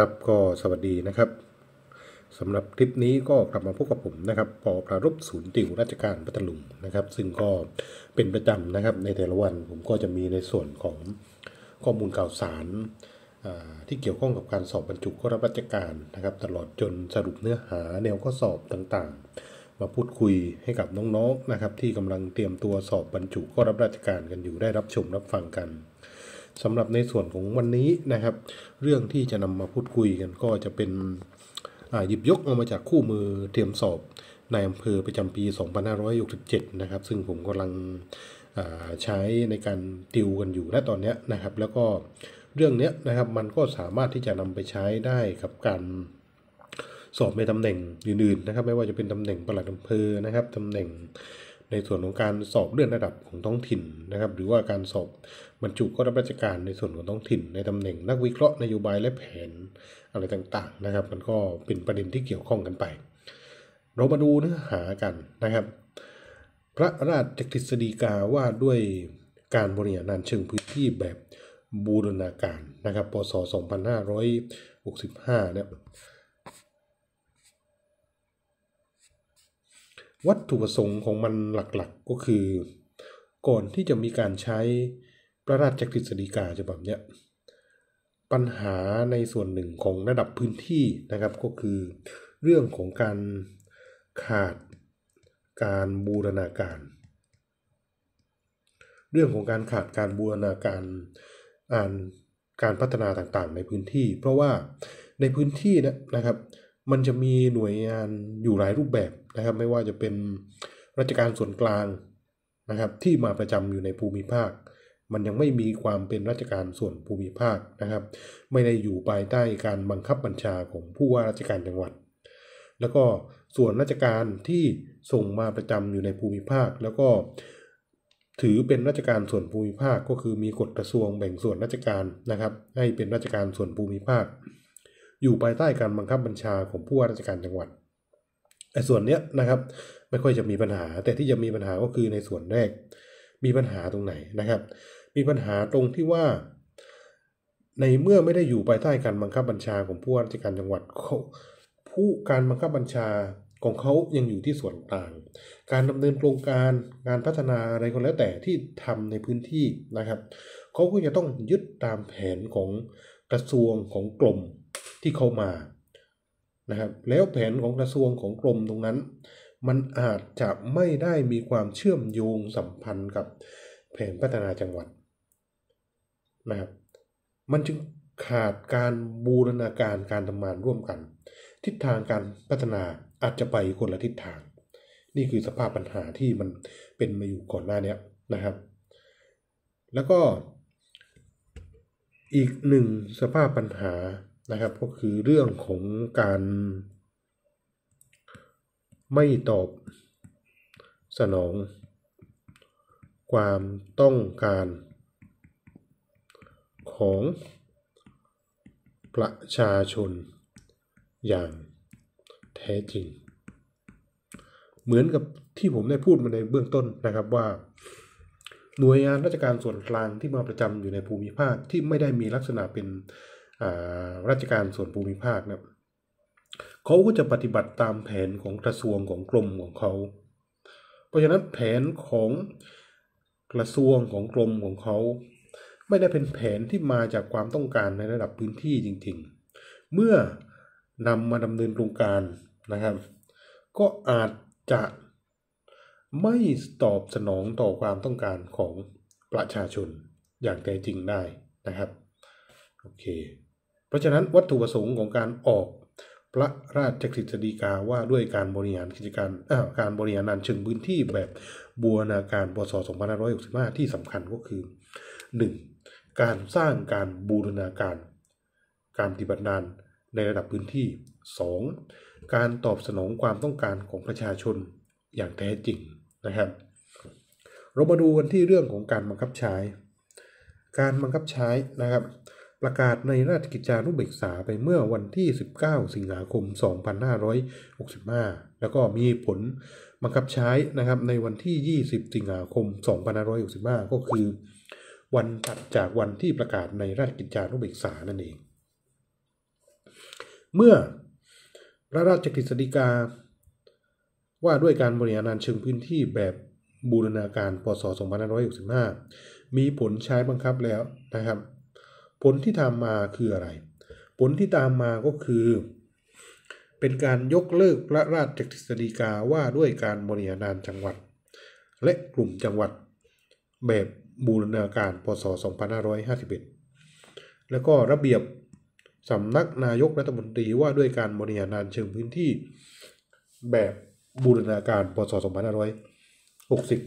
ครับก็สวัสดีนะครับสำหรับคลิปนี้ก็กลับมาพบกับผมนะครับปอประรบศูนย์ติวราชการพัทลุงนะครับ ซึ่งก็เป็นประจำนะครับในแต่ละวันผมก็จะมีในส่วนของข้อมูลข่าวสารที่เกี่ยวข้องกับการสอบบรรจุข้าราชการนะครับตลอดจนสรุปเนื้อหา แนวข้อสอบต่างๆ มาพูดคุยให้กับน้องๆนนะครับ ที่กำลังเตรียมตัวสอบบรรจุข้าราชการกันอยู่ได้รับชมรับฟังกันสำหรับในส่วนของวันนี้นะครับ เรื่องที่จะนำมาพูดคุยกันก็จะเป็นหยิบยกออกมาจากคู่มือเตรียมสอบในอำเภอประจำปี 2567 นะครับ ซึ่งผมกำลังใช้ในการติวกันอยู่ณตอนนี้นะครับ แล้วก็เรื่องนี้นะครับมันก็สามารถที่จะนำไปใช้ได้กับการสอบในตำแหน่งอื่นๆนะครับไม่ว่าจะเป็นตำแหน่งประหลัดอำเภอนะครับตำแหน่งในส่วนของการสอบเลื่อนระดับของท้องถิ่นนะครับ หรือว่าการสอบบรรจุข้าราชการในส่วนของท้องถิ่น ในตำแหน่งนักวิเคราะห์นโยบาย และแผนอะไรต่าง ๆ นะครับ มันก็เป็นประเด็นที่เกี่ยวข้องกันไป เรามาดูเนื้อหากันนะครับ พระราชกฤษฎีกาว่าด้วยการบริหารงานเชิงพื้นที่แบบบูรณาการนะครับพศ2565เนี่ยวัตถุประสงค์ของมันหลักๆก็คือ ก่อนที่จะมีการใช้ประราชกฤษฎีกาฉบับเนี้ยปัญหาในส่วนหนึ่งของระดับพื้นที่นะครับก็คือเรื่องของการขาดการบูรณาการ เรื่องของการขาดการบูรณาการอ่านการพัฒนาต่างๆในพื้นที่ เพราะว่าในพื้นที่นะนะครับมันจะมีหน่วยงานอยู่หลายรูปแบบนะครับ ไม่ว่าจะเป็นราชการส่วนกลางนะครับ ที่มาประจำอยู่ในภูมิภาค มันยังไม่มีความเป็นราชการส่วนภูมิภาคนะครับ ไม่ได้อยู่ภายใต้การบังคับบัญชาของผู้ว่าราชการจังหวัด แล้วก็ส่วนราชการที่ส่งมาประจำอยู่ในภูมิภาค แล้วก็ถือเป็นราชการส่วนภูมิภาค ก็คือมีกฎกระทรวงแบ่งส่วนราชการนะครับให้เป็นราชการส่วนภูมิภาคอยู่ภายใต้การบังคับบัญชาของผู้ว่าราชการจังหวัดไอ้ส่วนเนี้ยนะครับไม่ค่อยจะมีปัญหาแต่ที่จะมีปัญหาก็คือในส่วนแรกมีปัญหาตรงไหนนะครับ มีปัญหาตรงที่ว่า ในเมื่อไม่ได้อยู่ภายใต้การบังคับบัญชาของผู้ว่าราชการจังหวัดเขาผู้การบังคับบัญชาของเขายังอยู่ที่ส่วนต่าง การดำเนินโครงการงานพัฒนาอะไรก็แล้วแต่ที่ทำในพื้นที่นะครับเขาก็จะต้องยึดตามแผนของกระทรวงของกลมที่เขามา นะครับ แล้วแผนของกระทรวงของกรมตรงนั้น มันอาจจะไม่ได้มีความเชื่อมโยงสัมพันธ์กับแผนพัฒนาจังหวัด นะครับ มันจึงขาดการบูรณาการการทำงานร่วมกัน ทิศทางการพัฒนาอาจจะไปคนละทิศทาง นี่คือสภาพปัญหาที่มันเป็นมาอยู่ก่อนหน้านี้นะครับ แล้วก็อีกหนึ่งสภาพปัญหานะครับก็คือเรื่องของการไม่ตอบสนองความต้องการของประชาชน อย่างแท้จริง เหมือนกับที่ผมได้พูดมาในเบื้องต้นนะครับว่าหน่วยงานราชการส่วนกลางที่มาประจำอยู่ในภูมิภาคที่ไม่ได้มีลักษณะเป็นราชการส่วนภูมิภาคนะเขาก็จะปฏิบัติตามแผนของกระทรวงของกรมของเขา เพราะฉะนั้นแผนของกระทรวงของกรมของเขาไม่ได้เป็นแผนที่มาจากความต้องการในระดับพื้นที่จริงๆ เมื่อนำมาดำเนินโครงการนะครับ ก็อาจจะไม่ตอบสนองต่อความต้องการของประชาชนอย่างแท้จริงได้นะครับ โอเคเพราะฉะนั้นวัตถุประสงค์ของการออกพระราชกฤษฎีกาว่าด้วยการบริหารกิจการการบริหารนานเชิงพื้นที่แบบบูรณาการพศ2565ที่สำคัญก็คือ 1. การสร้างการบูรณาการ การปฏิบัตินานในระดับพื้นที่ 2. การตอบสนองความต้องการของประชาชนอย่างแท้จริงนะครับเรามาดูกันที่เรื่องของการบังคับใช้ การบังคับใช้นะครับประกาศในราชกิจจานุเบกษาไปเมื่อวันที่ 19 สิงหาคม 2565 แล้วก็มีผลบังคับใช้นะครับในวันที่ 20 สิงหาคม 2565 ก็คือวันถัดจากวันที่ประกาศในราชกิจจานุเบกษานั่นเอง เมื่อพระราชกฤษฎีกาว่าด้วยการบริหารงานเชิงพื้นที่แบบบูรณาการปศ2565 มีผลใช้บังคับแล้วนะครับผลที่ตามมาคืออะไร ผลที่ตามมาก็คือ เป็นการยกเลิกพระราชกฤษฎีกาว่าด้วยการบริหารจังหวัด และกลุ่มจังหวัด แบบบูรณาการพศ2551 แล้วก็ระเบียบสำนักนายกรัฐมนตรีว่าด้วยการบริหารงเชิงพื้นที่ แบบบูรณาการพศ 2560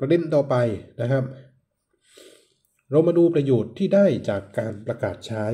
ประเด็นต่อไปนะครับ เรามาดูประโยชน์ที่ได้จากการประกาศใช้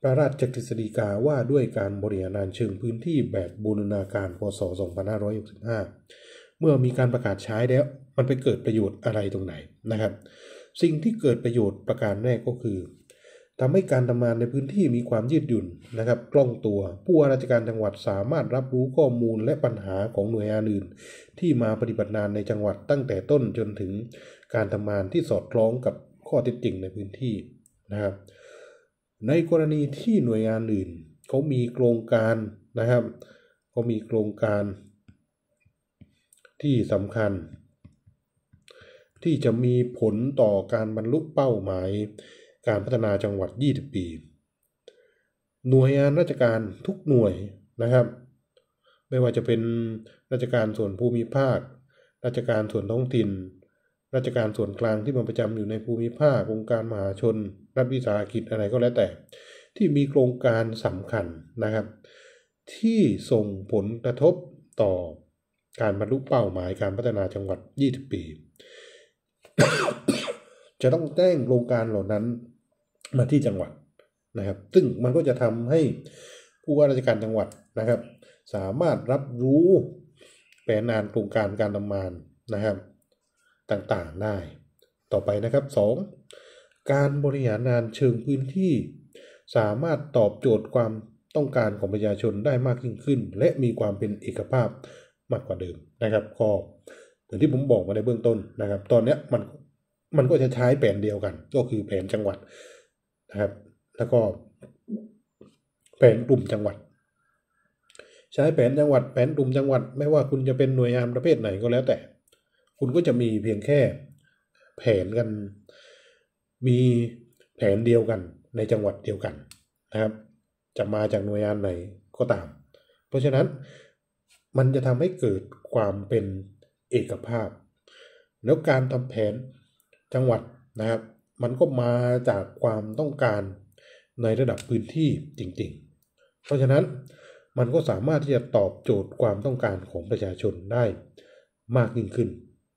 พระราชกฤษฎีกาว่าด้วยการบริหารเชิงพื้นที่แบบบูรณาการพศ 2565 เมื่อมีการประกาศใช้แล้วมันไปเกิดประโยชน์อะไรตรงไหนนะครับ สิ่งที่เกิดประโยชน์ประการแรกก็คือทำให้การทำงานในพื้นที่มีความยืดหยุ่นนะครับคล่องตัว ผู้ว่าราชการจังหวัดสามารถรับรู้ข้อมูลและปัญหาของหน่วยงานอื่น ที่มาปฏิบัติงานในจังหวัดตั้งแต่ต้นจนถึงการทำงานที่สอดคล้องกับข้อเท็จจริงในพื้นที่นะครับ ในกรณีที่หน่วยงานอื่นเขามีโครงการนะครับ เขามีโครงการ ที่สำคัญ ที่จะมีผลต่อการบรรลุเป้าหมายการพัฒนาจังหวัด 20 ปี หน่วยงานราชการทุกหน่วยนะครับ ไม่ว่าจะเป็นราชการส่วนภูมิภาค ราชการส่วนท้องถิ่น ราชการส่วนกลางที่มันประจำอยู่ในภูมิภาคองค์การมหาชน รัฐวิสาหกิจอะไรก็แล้วแต่ ที่มีโครงการสำคัญนะครับ ที่ส่งผลกระทบต่อการบรรลุเป้าหมายการพัฒนาจังหวัด 20 ปี จะต้องแจ้งโครงการเหล่านั้นมาที่จังหวัดนะครับ ซึ่งมันก็จะทำให้ผู้ว่าราชการจังหวัดนะครับ สามารถรับรู้แผนงานโครงการการดำเนินนะครับต่างๆได้ต่อไปนะครับ 2. การบริหารงานเชิงพื้นที่สามารถตอบโจทย์ความต้องการของประชาชนได้มากยิ่งขึ้น และมีความเป็นเอกภาพมากกว่าเดิมนะครับก็อย่างที่ผมบอกมาในเบื้องต้นนะครับ ตอนนี้มันมันก็จะใช้แผนเดียวกัน ก็คือแผนจังหวัดนะครับ แล้วก็แผนกลุ่มจังหวัด ใช้แผนจังหวัด แผนกลุ่มจังหวัด ไม่ว่าคุณจะเป็นหน่วยงานประเภทไหนก็แล้วแต่ คุณก็จะมีเพียงแค่แผนกัน มีแผนเดียวกันในจังหวัดเดียวกันนะครับ จะมาจากหน่วยงานไหนก็ตาม เพราะฉะนั้น มันจะทำให้เกิดความเป็นเอกภาพ แล้วการทำแผนจังหวัดนะครับมันก็มาจากความต้องการในระดับพื้นที่จริงๆ เพราะฉะนั้น มันก็สามารถที่จะตอบโจทย์ความต้องการของประชาชนได้มากยิ่งขึ้น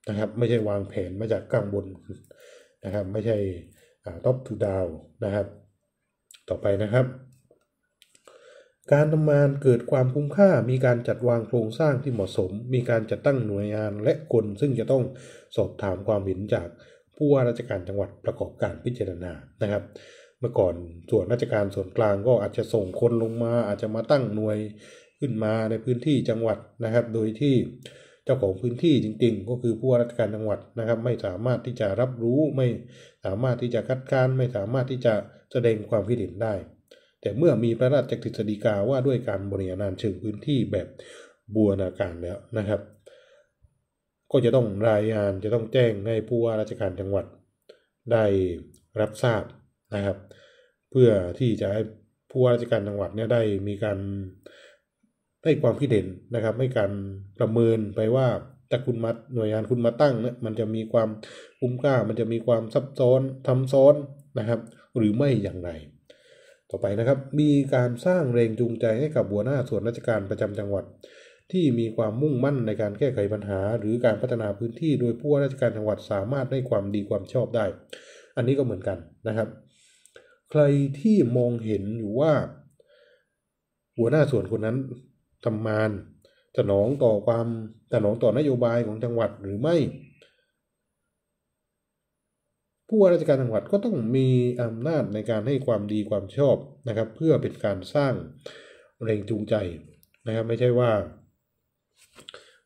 นะครับ ไม่ใช่วางแผนมาจากกลางบนนะครับ ไม่ใช่ท็อปทูดาวนะครับ ต่อไปนะครับ การทำงานเกิดความคุ้มค่า มีการจัดวางโครงสร้างที่เหมาะสม มีการจัดตั้งหน่วยงานและคน ซึ่งจะต้องสอบถามความเห็นจากผู้ว่าราชการจังหวัดประกอบการพิจารณานะครับ เมื่อก่อนส่วนราชการส่วนกลางก็อาจจะส่งคนลงมา อาจจะมาตั้งหน่วยขึ้นมาในพื้นที่จังหวัดนะครับ โดยที่ เจ้าของพื้นที่จริง ๆ ก็คือผู้ว่าราชการจังหวัดนะครับ ไม่สามารถที่จะรับรู้ไม่สามารถที่จะคัดค้านไม่สามารถที่จะแสดงความคิดเห็นได้ แต่เมื่อมีพระราชกฤษฎีกาว่าด้วยการบริหารานเชิงพื้นที่แบบบูรณาการแล้วนะครับก็จะต้องรายงานจะต้องแจ้งให้ผู้ว่าราชการจังหวัด ได้รับทราบนะครับ เพื่อที่จะให้ผู้ว่าราชการจังหวัดเนี่ยได้มีการให้ความคิดเห็นนะครับให้การประเมินไปว่าถ้าคุณมาหน่วยงานคุณมาตั้งเนี่ยมันจะมีความคุ้มค่ามันจะมีความซับซ้อนทำซ้อนนะครับ หรือไม่อย่างไร ต่อไปนะครับมีการสร้างแรงจูงใจให้กับหัวหน้าส่วนราชการประจำจังหวัดที่มีความมุ่งมั่นในการแก้ไขปัญหา หรือการพัฒนาพื้นที่ โดยผู้ว่าราชการจังหวัดสามารถได้ความดีความชอบได้ อันนี้ก็เหมือนกันนะครับ ใครที่มองเห็นอยู่ว่าหัวหน้าส่วนคนนั้นทำมานสนองต่อความสนองต่อนโยบายของจังหวัดหรือไม่ ผู้ว่าราชการจังหวัดก็ต้องมีอำนาจในการให้ความดีความชอบนะครับ เพื่อเป็นการสร้างแรงจูงใจนะครับ ไม่ใช่ว่า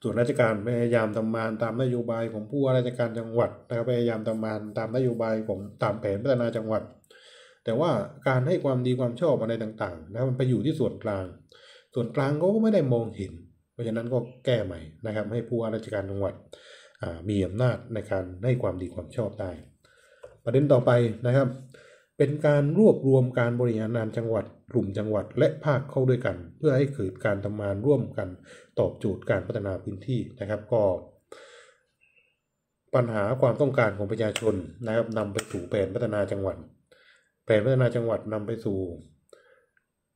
ส่วนราชการพยายามทำงานตามนโยบายของผู้ว่าราชการจังหวัดนะครับพยายามทำงานตามนโยบายของตามแผนพัฒนาจังหวัด แต่ว่าการให้ความดีความชอบอะไรต่างๆนะมันไปอยู่ที่ส่วนกลาง ส่วนกลางเขาก็ไม่ได้มองเห็น เพราะฉะนั้นก็แก้ใหม่นะครับ ให้ผู้ว่าราชการจังหวัดมีอำนาจในการให้ความดีความชอบได้ประเด็นต่อไปนะครับเป็นการรวบรวมการบริหารงานจังหวัด กลุ่มจังหวัดและภาคเข้าด้วยกัน เพื่อให้เกิดการทำงานร่วมกันตอบโจทย์การพัฒนาพื้นที่นะครับก็ ปัญหาความต้องการของประชาชนนะครับนำไปสู่แผนพัฒนาจังหวัด แผนพัฒนาจังหวัดนำไปสู่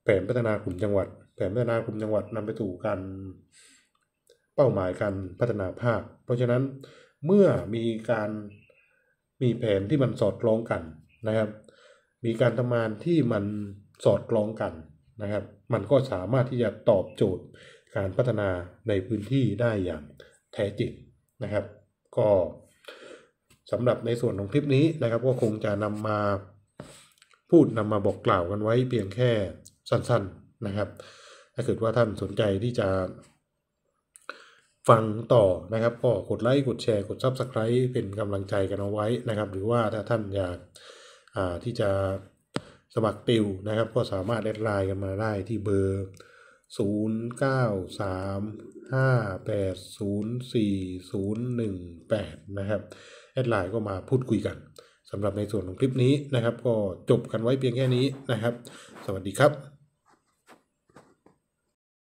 แผนพัฒนากลุ่มจังหวัด แผนพัฒนากลุ่มจังหวัดนำไปสู่การเป้าหมายการพัฒนาภาค เพราะฉะนั้นเมื่อมีการมีแผนที่มันสอดคล้องกันนะครับมีการทำงาน ที่มันสอดคล้องกันนะครับ มันก็สามารถที่จะตอบโจทย์การพัฒนาในพื้นที่ได้อย่างแท้จริงนะครับ ก็สำหรับในส่วนของคลิปนี้นะครับก็คงจะนำมาพูดนำมาบอกกล่าวกันไว้เพียงแค่สั้น ๆนะครับถ้าเกิดว่าท่านสนใจที่จะฟังต่อนะครับก็กดไลค์กดแชร์กด Subscribe เป็นกำลังใจกันเอาไว้นะครับ หรือว่าถ้าท่านอยากที่จะสมัครติว นะครับ ก็สามารถ แอดไลน์กันมาได้ที่เบอร์ 0 9 3 5 8 0 4 0 1 8 นะครับ แอดไลน์ก็มาพูด คุยกันสำหรับในส่วนของคลิปนี้นะครับ ก็จบกันไว้เพียงแค่นี้นะครับ สวัสดีครับ